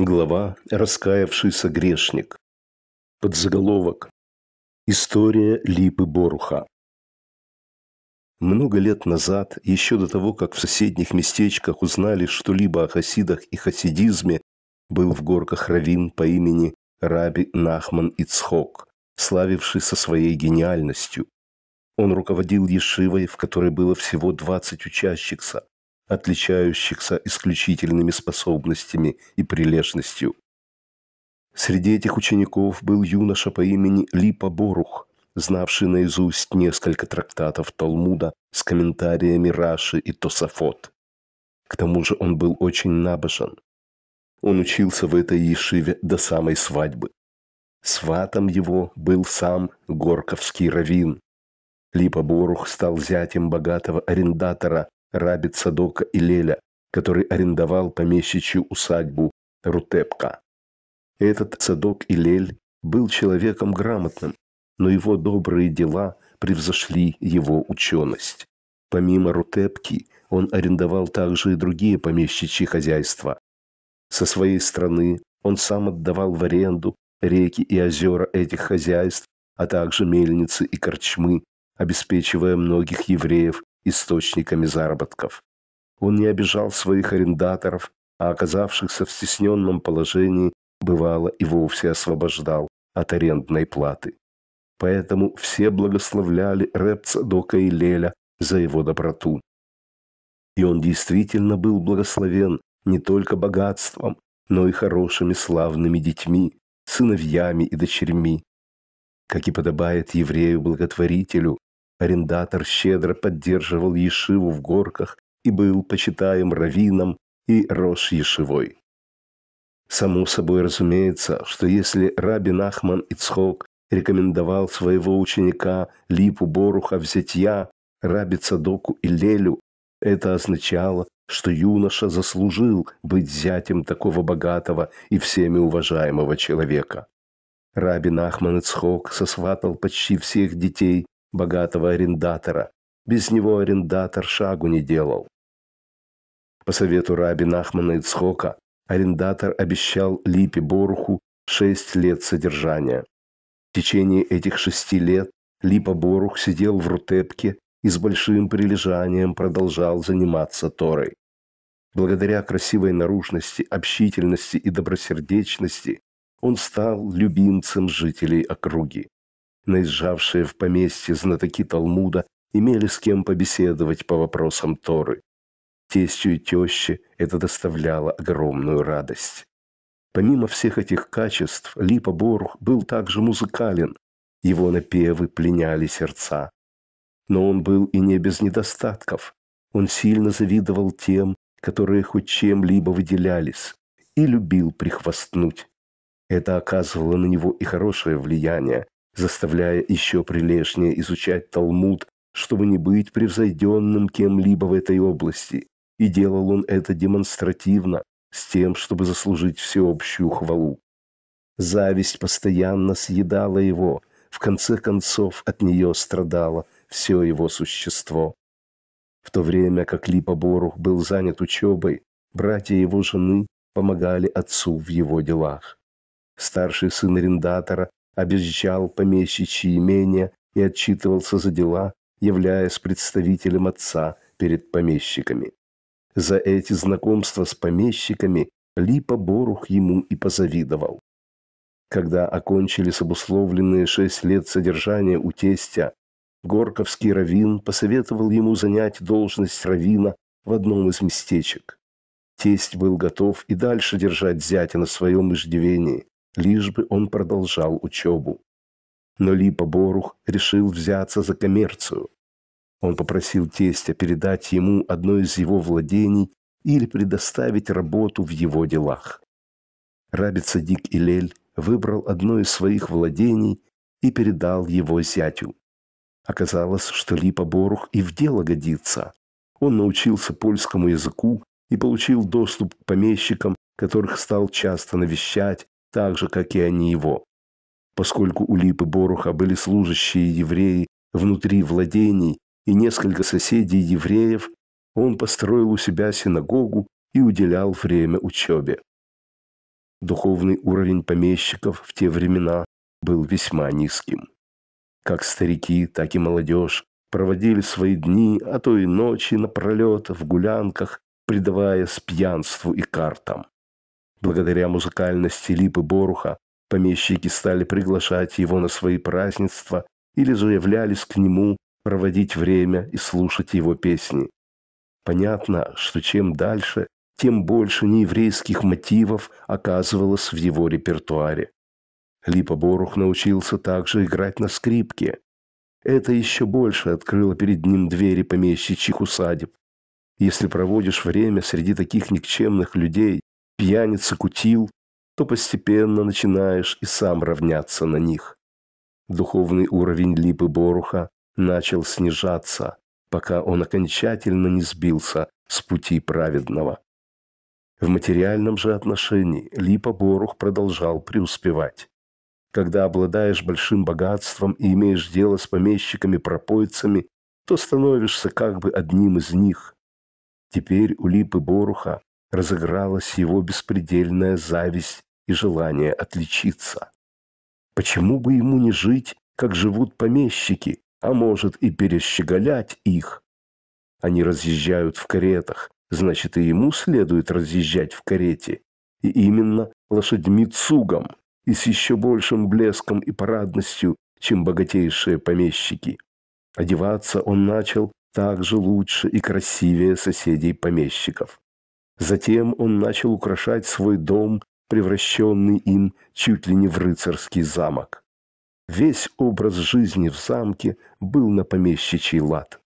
Глава «Раскаявшийся грешник». Подзаголовок. История Липы Боруха. Много лет назад, еще до того, как в соседних местечках узнали что-либо о хасидах и хасидизме, был в горках равин по имени Раби Нахман Ицхок, славившийся своей гениальностью. Он руководил ешивой, в которой было всего 20 учащихся отличающихся исключительными способностями и прилежностью. Среди этих учеников был юноша по имени Липа Борух, знавший наизусть несколько трактатов Талмуда с комментариями Раши и Тософот. К тому же он был очень набожен. Он учился в этой ешиве до самой свадьбы. Сватом его был сам Горковский равин. Липа Борух стал зятем богатого арендатора, рабит Садока и Леля, который арендовал помещичью усадьбу Рутепка. Этот Садок и Илель был человеком грамотным, но его добрые дела превзошли его ученость. Помимо Рутепки, он арендовал также и другие помещичьи хозяйства. Со своей стороны он сам отдавал в аренду реки и озера этих хозяйств, а также мельницы и корчмы, обеспечивая многих евреев источниками заработков. Он не обижал своих арендаторов, а оказавшихся в стесненном положении, бывало, и вовсе освобождал от арендной платы. Поэтому все благословляли Репца, Дока и Леля за его доброту. И он действительно был благословен не только богатством, но и хорошими славными детьми, сыновьями и дочерьми. Как и подобает еврею-благотворителю, Арендатор щедро поддерживал Ешиву в горках и был почитаем раввином и рож Ешивой. Само собой разумеется, что если Раби Нахман Ицхок рекомендовал своего ученика Липу Боруха взять я Раби Цадоку и Лелю, это означало, что юноша заслужил быть зятем такого богатого и всеми уважаемого человека. Раби Нахман Ицхок сосватал почти всех детей богатого арендатора. Без него арендатор шагу не делал. По совету раби Нахмана Ицхока арендатор обещал Липе Боруху шесть лет содержания. В течение этих шести лет Липа Борух сидел в рутепке и с большим прилежанием продолжал заниматься Торой. Благодаря красивой наружности, общительности и добросердечности он стал любимцем жителей округи наезжавшие в поместье знатоки Талмуда имели с кем побеседовать по вопросам Торы. Тестью и теще это доставляло огромную радость. Помимо всех этих качеств, Липа Борух был также музыкален. Его напевы пленяли сердца. Но он был и не без недостатков. Он сильно завидовал тем, которые хоть чем-либо выделялись, и любил прихвастнуть. Это оказывало на него и хорошее влияние, заставляя еще прилежнее изучать Талмуд, чтобы не быть превзойденным кем-либо в этой области. И делал он это демонстративно, с тем, чтобы заслужить всеобщую хвалу. Зависть постоянно съедала его, в конце концов от нее страдало все его существо. В то время как Липа Борух был занят учебой, братья его жены помогали отцу в его делах. Старший сын арендатора объезжал помещичьи имения и отчитывался за дела, являясь представителем отца перед помещиками. За эти знакомства с помещиками Липа Борух ему и позавидовал. Когда окончились обусловленные шесть лет содержания у тестя, Горковский равин посоветовал ему занять должность равина в одном из местечек. Тесть был готов и дальше держать зятя на своем иждивении, лишь бы он продолжал учебу. Но Липа Борух решил взяться за коммерцию. Он попросил тестя передать ему одно из его владений или предоставить работу в его делах. Рабит Садик Илель выбрал одно из своих владений и передал его зятю. Оказалось, что Липа Борух и в дело годится. Он научился польскому языку и получил доступ к помещикам, которых стал часто навещать так же, как и они его. Поскольку у Липы Боруха были служащие евреи внутри владений и несколько соседей евреев, он построил у себя синагогу и уделял время учебе. Духовный уровень помещиков в те времена был весьма низким. Как старики, так и молодежь проводили свои дни, а то и ночи напролет в гулянках, предаваясь пьянству и картам. Благодаря музыкальности Липы Боруха помещики стали приглашать его на свои празднества или заявлялись к нему проводить время и слушать его песни. Понятно, что чем дальше, тем больше нееврейских мотивов оказывалось в его репертуаре. Липа Борух научился также играть на скрипке. Это еще больше открыло перед ним двери помещичьих усадеб. Если проводишь время среди таких никчемных людей, пьяница кутил, то постепенно начинаешь и сам равняться на них. Духовный уровень Липы Боруха начал снижаться, пока он окончательно не сбился с пути праведного. В материальном же отношении Липа Борух продолжал преуспевать. Когда обладаешь большим богатством и имеешь дело с помещиками-пропойцами, то становишься как бы одним из них. Теперь у Липы Боруха разыгралась его беспредельная зависть и желание отличиться. Почему бы ему не жить, как живут помещики, а может и перещеголять их? Они разъезжают в каретах, значит и ему следует разъезжать в карете. И именно лошадьми цугом и с еще большим блеском и парадностью, чем богатейшие помещики. Одеваться он начал так же лучше и красивее соседей помещиков. Затем он начал украшать свой дом, превращенный им чуть ли не в рыцарский замок. Весь образ жизни в замке был на помещичий лад.